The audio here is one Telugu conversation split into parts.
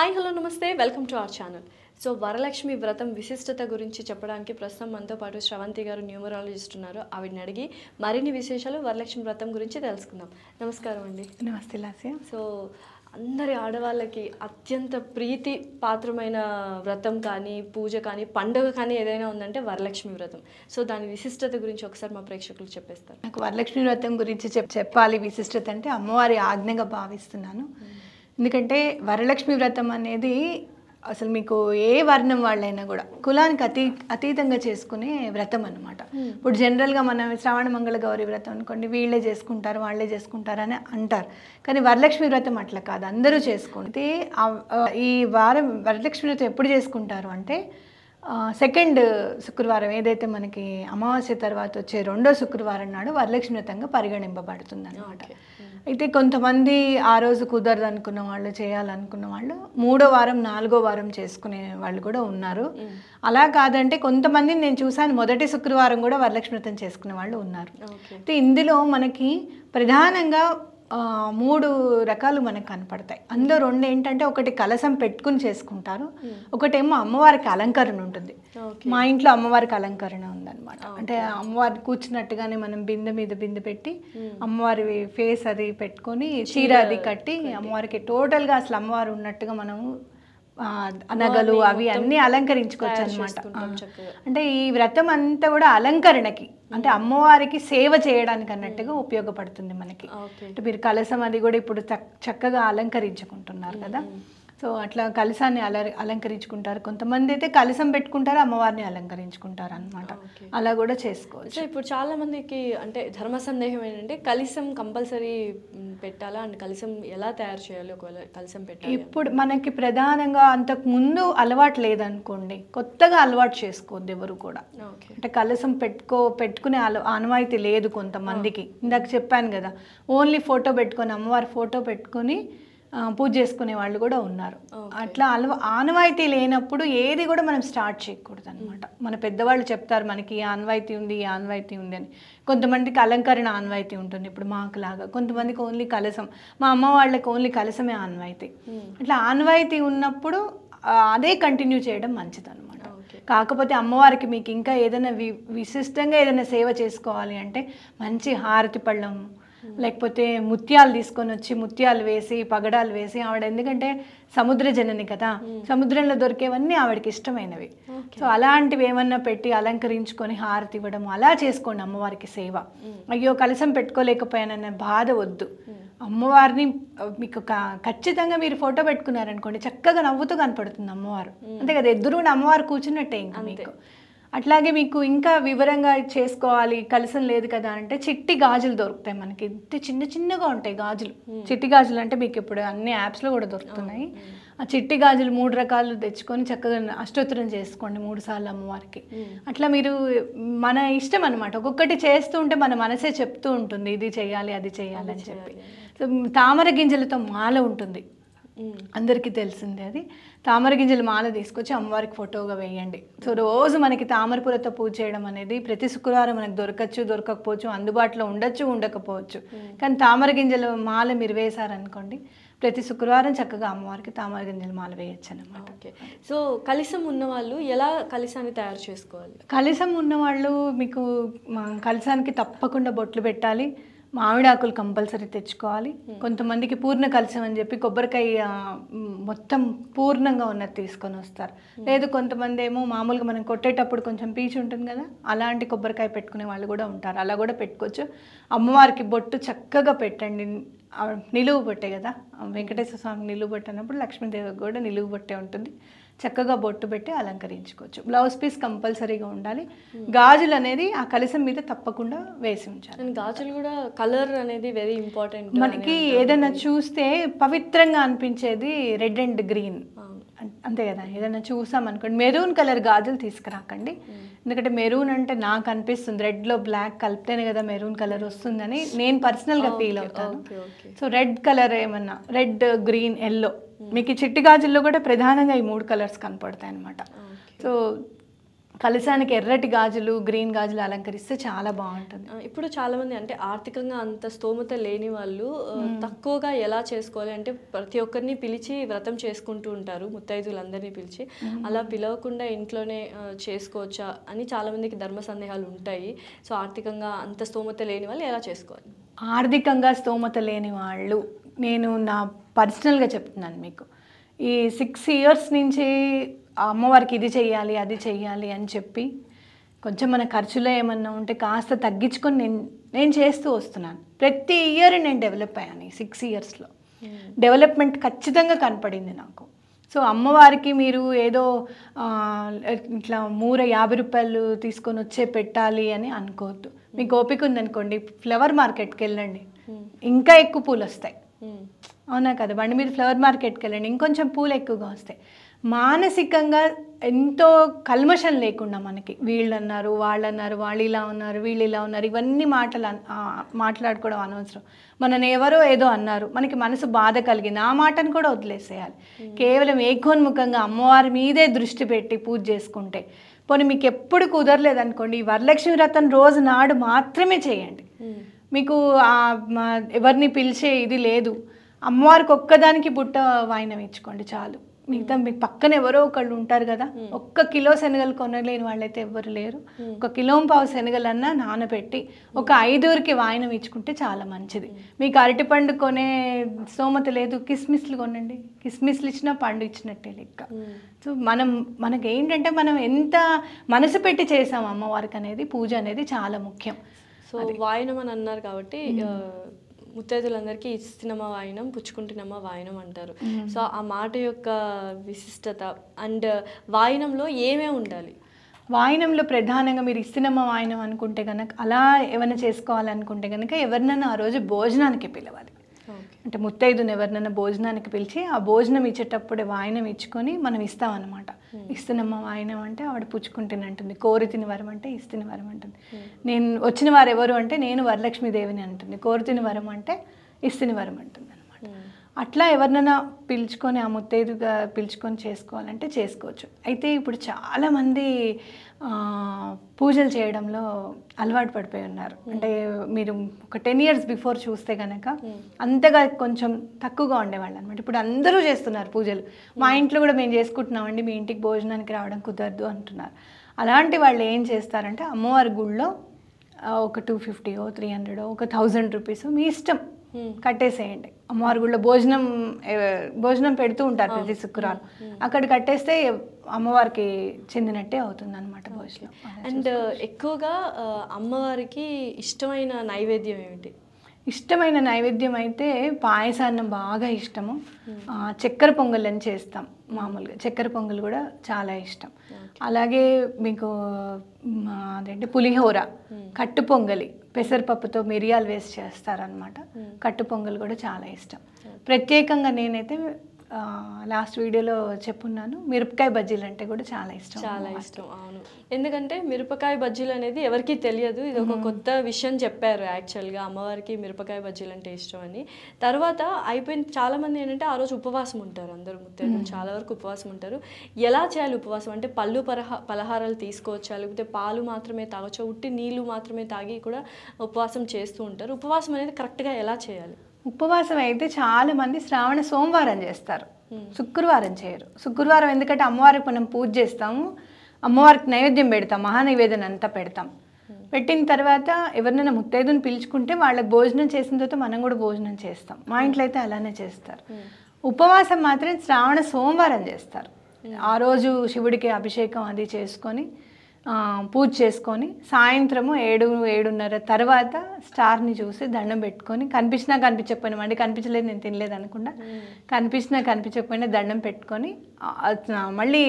Hi hello namaste welcome to our channel so Varalakshmi Vratam విశిష్టత గురించి చెప్పడానికి ప్రస్తుతం మనతో పాటు శ్రవంతి గారు న్యూమరాలజిస్ట్ ఉన్నారు ఆవిడని అడిగి మరిన్ని విశేషాలు వరలక్ష్మి వ్రతం గురించి తెలుసుకుందాం నమస్కారం అండి నమస్తే లాస్య సో అందరి ఆడవాళ్ళకి అత్యంత ప్రీతి పాత్రమైన వ్రతం కానీ పూజ కానీ పండుగ కానీ ఏదైనా ఉందంటే వరలక్ష్మి వ్రతం సో దాని విశిష్టత గురించి ఒకసారి మా ప్రేక్షకులు చెప్పేస్తారు నాకు వరలక్ష్మి వ్రతం గురించి చెప్పాలి విశిష్టత అంటే అమ్మవారి ఆజ్ఞగా భావిస్తున్నాను ఎందుకంటే వరలక్ష్మి వ్రతం అనేది అసలు మీకు ఏ వర్ణం వాళ్ళైనా కూడా కులానికి అతీ అతీతంగా చేసుకునే వ్రతం అనమాట hmm. ఇప్పుడు జనరల్గా మనం శ్రావణ మంగళ గౌరీ వ్రతం అనుకోండి వీళ్ళే చేసుకుంటారు వాళ్ళే చేసుకుంటారు అని అంటారు కానీ వరలక్ష్మి వ్రతం అట్లా కాదు అందరూ చేసుకుంటే ఈ వారం వరలక్ష్మి వ్రతం ఎప్పుడు చేసుకుంటారు అంటే సెకండ్ శుక్రవారం ఏదైతే మనకి అమావాస్య తర్వాత వచ్చే రెండో శుక్రవారం నాడు వరలక్ష్మి వ్రతంగా పరిగణింపబడుతుంది అనమాట అయితే కొంతమంది ఆ రోజు కుదరదు అనుకున్న వాళ్ళు చేయాలనుకున్న వాళ్ళు మూడో వారం నాలుగో వారం చేసుకునే వాళ్ళు కూడా ఉన్నారు అలా కాదంటే కొంతమంది నేను చూశాను మొదటి శుక్రవారం కూడా వరలక్ష్మి వ్రతం చేసుకునే వాళ్ళు ఉన్నారు అయితే ఇందులో మనకి ప్రధానంగా మూడు రకాలు మనకు కనపడతాయి అందులో రెండు ఏంటంటే ఒకటి కలసం పెట్టుకుని చేసుకుంటారు ఒకటేమో అమ్మవారికి అలంకరణ ఉంటుంది మా ఇంట్లో అమ్మవారికి అలంకరణ ఉందన్నమాట అంటే అమ్మవారి కూర్చున్నట్టుగానే మనం బిందె మీద బిందె పెట్టి అమ్మవారి ఫేస్ అది పెట్టుకొని చీర అది కట్టి అమ్మవారికి టోటల్గా అసలు అమ్మవారు ఉన్నట్టుగా మనము నగలు అవి అన్ని అలంకరించుకోవచ్చు అనమాట అంటే ఈ వ్రతం అంతా కూడా అలంకరణకి అంటే hmm. అమ్మవారికి సేవ చేయడానికి అన్నట్టుగా hmm. ఉపయోగపడుతుంది మనకి అంటే మీరు కలసం అది కూడా ఇప్పుడు చక్కగా అలంకరించుకుంటున్నారు కదా hmm. సో అట్లా కలసాన్ని అల అలంకరించుకుంటారు కొంతమంది అయితే కలసం పెట్టుకుంటారు అమ్మవారిని అలంకరించుకుంటారు అనమాట అలా కూడా చేసుకోవచ్చు సో ఇప్పుడు చాలా మందికి అంటే ధర్మ సందేహం ఏంటంటే కలసం కంపల్సరీ పెట్టాలా అండ్ కలసం ఎలా తయారు చేయాలి ఒకవేళ కలసం పెట్టాలి ఇప్పుడు మనకి ప్రధానంగా అంతకు ముందు అలవాటు లేదనుకోండి కొత్తగా అలవాటు చేసుకోవద్దు ఎవరు కూడా అంటే కలసం పెట్టుకో పెట్టుకునే అల ఆనవాయితీ లేదు కొంతమందికి ఇందాక చెప్పాను కదా ఓన్లీ ఫోటో పెట్టుకొని అమ్మవారి ఫోటో పెట్టుకొని పూజ చేసుకునే వాళ్ళు కూడా ఉన్నారు అట్లా అలవా ఆనవాయితీ లేనప్పుడు ఏది కూడా మనం స్టార్ట్ చేయకూడదు అనమాట మన పెద్దవాళ్ళు చెప్తారు మనకి ఆనవాయితీ ఉంది ఈ ఆనవాయితీ ఉంది అని కొంతమందికి అలంకరణ ఆనవాయితీ ఉంటుంది ఇప్పుడు మాకు లాగా కొంతమందికి ఓన్లీ కలసం మా అమ్మ వాళ్ళకి ఓన్లీ కలసమే ఆనవాయితీ అట్లా ఆనవాయితీ ఉన్నప్పుడు అదే కంటిన్యూ చేయడం మంచిది అనమాట కాకపోతే అమ్మవారికి మీకు ఇంకా ఏదైనా వి విశిష్టంగా ఏదైనా సేవ చేసుకోవాలి అంటే మంచి హారతి పళ్ళం Hmm. లేకపోతే ముత్యాలు తీసుకొని వచ్చి ముత్యాలు వేసి పగడాలు వేసి ఆవిడ ఎందుకంటే సముద్ర జనని కదా hmm. సముద్రంలో దొరికేవన్నీ ఆవిడకి ఇష్టమైనవి సో అలాంటివి ఏమన్నా పెట్టి అలంకరించుకొని హారతి ఇవ్వడం అలా చేసుకోండి అమ్మవారికి సేవ hmm. అయ్యో కలసం పెట్టుకోలేకపోయానన్న బాధ వద్దు అమ్మవారిని మీకు ఖచ్చితంగా మీరు ఫోటో పెట్టుకున్నారనుకోండి చక్కగా నవ్వుతూ కనపడుతుంది అమ్మవారు అంతే కదా ఎదురు అమ్మవారు కూర్చున్నట్టే ఇంకా మీకు అట్లాగే మీకు ఇంకా వివరంగా చేసుకోవాలి కలిసం లేదు కదా అంటే చిట్టి గాజులు దొరుకుతాయి మనకి చిన్న చిన్నగా ఉంటాయి గాజులు చిట్టి గాజులు అంటే మీకు ఇప్పుడు అన్ని యాప్స్లో కూడా దొరుకుతున్నాయి ఆ చిట్టి గాజులు మూడు రకాలు తెచ్చుకొని చక్కగా అష్టోత్తరం చేసుకోండి మూడు సార్లు అమ్మవారికి అట్లా మీరు మన ఇష్టం అనమాట ఒక్కొక్కటి చేస్తూ ఉంటే మన మనసే చెప్తూ ఉంటుంది ఇది చేయాలి అది చేయాలి అని చెప్పి తామర గింజలతో మాల ఉంటుంది అందరికీ తెలిసిందే అది తామర గింజలు మాల తీసుకొచ్చి అమ్మవారికి ఫోటోగా వేయండి సో రోజు మనకి తామర పూలతో పూజ చేయడం అనేది ప్రతి శుక్రవారం మనకు దొరకచ్చు దొరకకపోవచ్చు అందుబాటులో ఉండొచ్చు ఉండకపోవచ్చు కానీ తామర గింజలు మాల మీరు వేశారనుకోండి ప్రతి శుక్రవారం చక్కగా అమ్మవారికి తామర గింజలు మాల వేయచ్చు అనమాట ఓకే సో కలిసం ఉన్నవాళ్ళు ఎలా కలిసాన్ని తయారు చేసుకోవాలి కలిసం ఉన్నవాళ్ళు మీకు కలిసానికి తప్పకుండా బొట్లు పెట్టాలి మామిడాకులు కంపల్సరీ తెచ్చుకోవాలి hmm. కొంతమందికి పూర్ణ కలసం అని చెప్పి కొబ్బరికాయ మొత్తం పూర్ణంగా ఉన్నది తీసుకొని వస్తారు hmm. లేదు కొంతమంది ఏమో మామూలుగా మనం కొట్టేటప్పుడు కొంచెం పీచు ఉంటుంది కదా అలాంటి కొబ్బరికాయ పెట్టుకునే వాళ్ళు కూడా ఉంటారు అలా కూడా పెట్టుకోవచ్చు అమ్మవారికి బొట్టు చక్కగా పెట్టండి నిలువు బొట్టే కదా వెంకటేశ్వర స్వామి నిలువు బొట్టు అన్నప్పుడు లక్ష్మీదేవికి కూడా నిలువు బొట్టే ఉంటుంది చక్కగా బొట్టు పెట్టి అలంకరించుకోవచ్చు బ్లౌజ్ పీస్ కంపల్సరీగా ఉండాలి గాజులు అనేది ఆ కలిసం మీద తప్పకుండా వేసి ఉంచాలి గాజులు కూడా కలర్ అనేది వెరీ ఇంపార్టెంట్ మనకి ఏదైనా చూస్తే పవిత్రంగా అనిపించేది రెడ్ అండ్ గ్రీన్ అంతే కదా ఏదైనా చూసాం అనుకోండి మెరూన్ కలర్ గాజులు తీసుకురాకండి ఎందుకంటే మెరూన్ అంటే నాకు అనిపిస్తుంది రెడ్లో బ్లాక్ కలిపితేనే కదా మెరూన్ కలర్ వస్తుందని నేను పర్సనల్గా ఫీల్ అవుతాను సో రెడ్ కలర్ ఏమన్నా రెడ్ గ్రీన్ ఎల్లో మీకు ఈ చిట్టి గాజుల్లో కూడా ప్రధానంగా ఈ మూడు కలర్స్ కనపడతాయి అనమాట సో కలిసానికి ఎర్రటి గాజులు గ్రీన్ గాజులు అలంకరిస్తే చాలా బాగుంటుంది ఇప్పుడు చాలామంది అంటే ఆర్థికంగా అంత స్తోమత లేని వాళ్ళు తక్కువగా ఎలా చేసుకోవాలి అంటే ప్రతి ఒక్కరిని పిలిచి వ్రతం చేసుకుంటూ ఉంటారు ముత్తైదులందరినీ పిలిచి అలా పిలవకుండా ఇంట్లోనే చేసుకోవచ్చా అని చాలామందికి ధర్మ సందేహాలు ఉంటాయి సో ఆర్థికంగా అంత స్తోమత లేని వాళ్ళు ఎలా చేసుకోవాలి ఆర్థికంగా స్తోమత లేని వాళ్ళు నేను నా పర్సనల్గా చెప్తున్నాను మీకు ఈ సిక్స్ ఇయర్స్ నుంచి అమ్మవారికి ఇది చెయ్యాలి అది చెయ్యాలి అని చెప్పి కొంచెం మన ఖర్చులో ఏమన్నా ఉంటే కాస్త తగ్గించుకొని నేను నేను చేస్తూ వస్తున్నాను ప్రతి ఇయర్ నేను డెవలప్ అయ్యాను ఈ సిక్స్ ఇయర్స్లో hmm. డెవలప్మెంట్ ఖచ్చితంగా కనపడింది నాకు సో అమ్మవారికి మీరు ఏదో ఇట్లా మూర యాభై రూపాయలు తీసుకొని వచ్చే పెట్టాలి అని అనుకోవద్దు మీకు hmm. ఓపిక ఉందనుకోండి ఫ్లవర్ మార్కెట్కి వెళ్ళండి hmm. ఇంకా ఎక్కువ పూలు వస్తాయి అవునా కదా బండి మీరు ఫ్లవర్ మార్కెట్కి వెళ్ళండి ఇంకొంచెం పూలు ఎక్కువగా వస్తాయి మానసికంగా ఎంతో కల్మషం లేకుండా మనకి వీళ్ళు అన్నారు వాళ్ళు అన్నారు వాళ్ళు ఇలా ఉన్నారు వీళ్ళు ఇలా ఉన్నారు ఇవన్నీ మాటలు మాట్లాడుకోవడం అనవసరం మనని ఎవరో ఏదో అన్నారు మనకి మనసు బాధ కలిగింది ఆ మాటను కూడా వదిలేసేయాలి కేవలం ఏకోన్ముఖంగా అమ్మవారి మీదే దృష్టి పెట్టి పూజ చేసుకుంటే పోనీ మీకు ఎప్పుడు కుదరలేదనుకోండి ఈ వరలక్ష్మి వ్రతం రోజు నాడు మాత్రమే చేయండి మీకు ఎవరిని పిలిచే ఇది లేదు అమ్మవారికి ఒక్కదానికి బుట్ట వాయినం ఇచ్చుకోండి చాలు మిగతా మీకు పక్కన ఎవరో ఒకళ్ళు ఉంటారు కదా ఒక్క కిలో శనగలు కొనలేని వాళ్ళైతే ఎవరు లేరు ఒక కిలో పావు శనగలన్నా నానబెట్టి ఒక ఐదుగురికి వాయిన ఇచ్చుకుంటే చాలా మంచిది మీకు అరటిపండు కొనే స్తోమత లేదు కిస్మిస్లు కొనండి కిస్మిస్లు ఇచ్చినా పండు ఇచ్చినట్టే లెక్క సో మనం మనకి ఏంటంటే మనం ఎంత మనసు పెట్టి చేసాం అమ్మవారికి అనేది పూజ అనేది చాలా ముఖ్యం సో వాయనం అని అన్నారు కాబట్టి ముత్తైదులందరికీ ఇస్తున్నామా వాయినం పుచ్చుకుంటున్నామా వాయినం అంటారు సో ఆ మాట యొక్క విశిష్టత అండ్ వాయినంలో ఏమే ఉండాలి వాయినంలో ప్రధానంగా మీరు ఇస్తున్నమ్మ వాయినం అనుకుంటే కనుక అలా ఏమైనా చేసుకోవాలనుకుంటే కనుక ఎవరినైనా ఆ రోజు భోజనానికి పిలవాలి అంటే ముత్తైదుని ఎవరినైనా భోజనానికి పిలిచి ఆ భోజనం ఇచ్చేటప్పుడు వాయినం ఇచ్చుకొని మనం ఇస్తామన్నమాట hmm. ఇస్తున్నమ్మ వాయినం అంటే ఆవిడ అంటుంది కోరి తిని వరం అంటే ఇస్తుని వరం అంటుంది hmm. నేను వచ్చిన వారు ఎవరు అంటే నేను వరలక్ష్మీదేవిని అంటుంది కోరి తిని వరం అంటే ఇస్తుని వరం అంటుంది అట్లా ఎవరినైనా పిలుచుకొని ఆ ముత్తైదుగా పిలుచుకొని చేసుకోవాలంటే చేసుకోవచ్చు అయితే ఇప్పుడు చాలామంది పూజలు చేయడంలో అలవాటు పడిపోయి ఉన్నారు అంటే మీరు ఒక టెన్ ఇయర్స్ బిఫోర్ చూస్తే కనుక అంతగా కొంచెం తక్కువగా ఉండేవాళ్ళు అనమాట ఇప్పుడు అందరూ చేస్తున్నారు పూజలు మా ఇంట్లో కూడా మేము చేసుకుంటున్నామండి మీ ఇంటికి భోజనానికి రావడం కుదరదు అంటున్నారు అలాంటి వాళ్ళు ఏం చేస్తారంటే అమ్మవారి గుళ్ళో ఒక టూ ఫిఫ్టీయో త్రీ హండ్రెడో ఒక థౌజండ్ రూపీస్ మీ ఇష్టం కట్టేసేయండి అమ్మవారి గుడిలో భోజనం భోజనం పెడుతూ ఉంటారు ప్రతి శుక్రవారం అక్కడ కట్టేస్తే అమ్మవారికి చెందినట్టే అవుతుంది అనమాట భోజనం అండ్ ఎక్కువగా అమ్మవారికి ఇష్టమైన నైవేద్యం ఏమిటి ఇష్టమైన నైవేద్యం అయితే పాయసాన్నం బాగా ఇష్టము చక్కెర పొంగల్ అని చేస్తాం మామూలుగా చక్కెర పొంగల్ కూడా చాలా ఇష్టం అలాగే మీకు అదేంటి పులిహోర కట్టు పొంగలి పెసరపప్పుతో మిరియాలు వేసి చేస్తారనమాట కట్టు పొంగల్ కూడా చాలా ఇష్టం ప్రత్యేకంగా నేనైతే లాస్ట్ వీడియోలో చెప్పున్నాను మిరపకాయ బజ్జీలు అంటే కూడా చాలా ఇష్టం చాలా ఇష్టం అవును ఎందుకంటే మిరపకాయ బజ్జీలు అనేది ఎవరికీ తెలియదు ఇది ఒక కొత్త విషయం చెప్పారు యాక్చువల్గా అమ్మవారికి మిరపకాయ బజ్జీలు అంటే ఇష్టం అని తర్వాత అయిపోయిన చాలామంది ఏంటంటే ఆ రోజు ఉపవాసం ఉంటారు అందరూ ముత్తేళ్ళు చాలా వరకు ఉపవాసం ఉంటారు ఎలా చేయాలి ఉపవాసం అంటే పళ్ళు పలహా పలహారాలు తీసుకోవచ్చా లేకపోతే పాలు మాత్రమే తాగొచ్చా ఉట్టి నీళ్ళు మాత్రమే తాగి కూడా ఉపవాసం చేస్తూ ఉంటారు ఉపవాసం అనేది కరెక్ట్గా ఎలా చేయాలి ఉపవాసం అయితే చాలామంది శ్రావణ సోమవారం చేస్తారు hmm. శుక్రవారం చేయరు శుక్రవారం ఎందుకంటే అమ్మవారికి మనం పూజ చేస్తాము అమ్మవారికి నైవేద్యం పెడతాం మహానైవేద్యం అంతా పెడతాం hmm. పెట్టిన తర్వాత ఎవరినైనా ముత్తైదుని పిలుచుకుంటే వాళ్ళకి భోజనం చేసిన తర్వాత మనం కూడా భోజనం చేస్తాం మా hmm. ఇంట్లో అయితే అలానే చేస్తారు ఉపవాసం మాత్రం శ్రావణ సోమవారం చేస్తారు ఆ రోజు శివుడికి అభిషేకం అది చేసుకొని పూజ చేసుకొని సాయంత్రము ఏడు ఏడున్నర తర్వాత స్టార్ని చూసి దండం పెట్టుకొని కనిపించినా కనిపించకపోయినా మండి కనిపించలేదు నేను తినలేదు అనుకుండా కనిపించినా కనిపించకపోయినా దండం పెట్టుకొని మళ్ళీ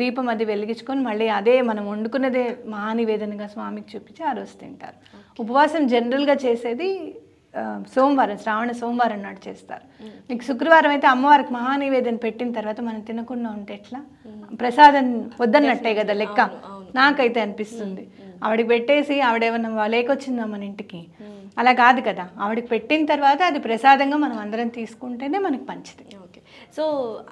దీపం అది వెలిగించుకొని మళ్ళీ అదే మనం వండుకున్నదే మహానివేదనగా స్వామికి చూపించి ఆ రోజు తింటారు ఉపవాసం జనరల్గా చేసేది సోమవారం శ్రావణ సోమవారం నాడు చేస్తారు మీకు శుక్రవారం అయితే అమ్మవారికి మహానివేదన పెట్టిన తర్వాత మనం తినకుండా ఉంటే ఎట్లా ప్రసాదం వద్దన్నట్టే కదా లెక్క నాకైతే అనిపిస్తుంది ఆవిడకి పెట్టేసి ఆవిడేమన్నా లేకొచ్చిందా మన ఇంటికి అలా కాదు కదా ఆవిడకి పెట్టిన తర్వాత అది ప్రసాదంగా మనం అందరం తీసుకుంటేనే మనకి మంచిది ఓకే సో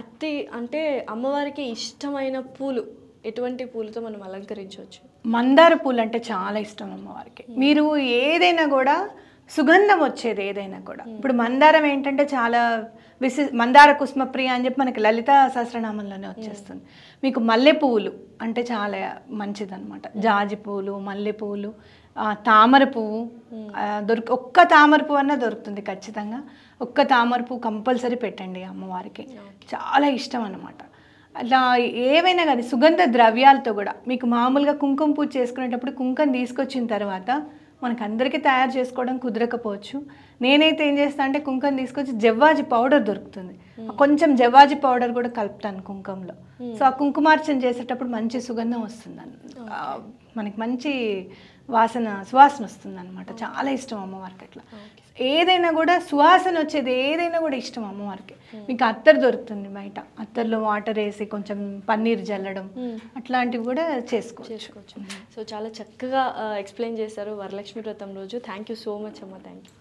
అతి అంటే అమ్మవారికి ఇష్టమైన పూలు ఎటువంటి పూలతో మనం అలంకరించవచ్చు మందార పూలు అంటే చాలా ఇష్టం అమ్మవారికి మీరు ఏదైనా కూడా సుగంధం వచ్చేది ఏదైనా కూడా hmm. ఇప్పుడు మందారం ఏంటంటే చాలా విశి మందార కుస్మప్రియ అని చెప్పి మనకి లలిత సహస్రనామంలోనే hmm. వచ్చేస్తుంది మీకు మల్లె పువ్వులు అంటే చాలా అనమాట hmm. జాజి పువ్వులు మల్లె పువ్వులు తామర పువ్వు దొరికి ఒక్క తామర పువ్వు అన్న దొరుకుతుంది ఖచ్చితంగా ఒక్క తామర పువ్వు కంపల్సరీ పెట్టండి అమ్మవారికి చాలా ఇష్టం అనమాట అలా ఏవైనా కానీ సుగంధ ద్రవ్యాలతో కూడా మీకు మామూలుగా కుంకుమ పూజ చేసుకునేటప్పుడు కుంకుమ తీసుకొచ్చిన తర్వాత మనకు అందరికీ తయారు చేసుకోవడం కుదరకపోవచ్చు నేనైతే ఏం చేస్తాను అంటే కుంకం తీసుకొచ్చి జవ్వాజి పౌడర్ దొరుకుతుంది కొంచెం జవ్వాజి పౌడర్ కూడా కలుపుతాను కుంకంలో సో ఆ కుంకుమార్చన చేసేటప్పుడు మంచి సుగంధం వస్తుంది మనకి మంచి వాసన సువాసన వస్తుంది అనమాట చాలా ఇష్టం అమ్మవారికి అట్లా ఏదైనా కూడా సువాసన వచ్చేది ఏదైనా కూడా ఇష్టం అమ్మవారికి hmm. మీకు అత్తర్ దొరుకుతుంది బయట అత్తర్లో వాటర్ వేసి కొంచెం పన్నీర్ జల్లడం hmm. అట్లాంటివి కూడా చేసుకోవచ్చు సో చాలా చక్కగా ఎక్స్ప్లెయిన్ uh, చేశారు వరలక్ష్మి వ్రతం రోజు థ్యాంక్ యూ సో మచ్ అమ్మ థ్యాంక్ యూ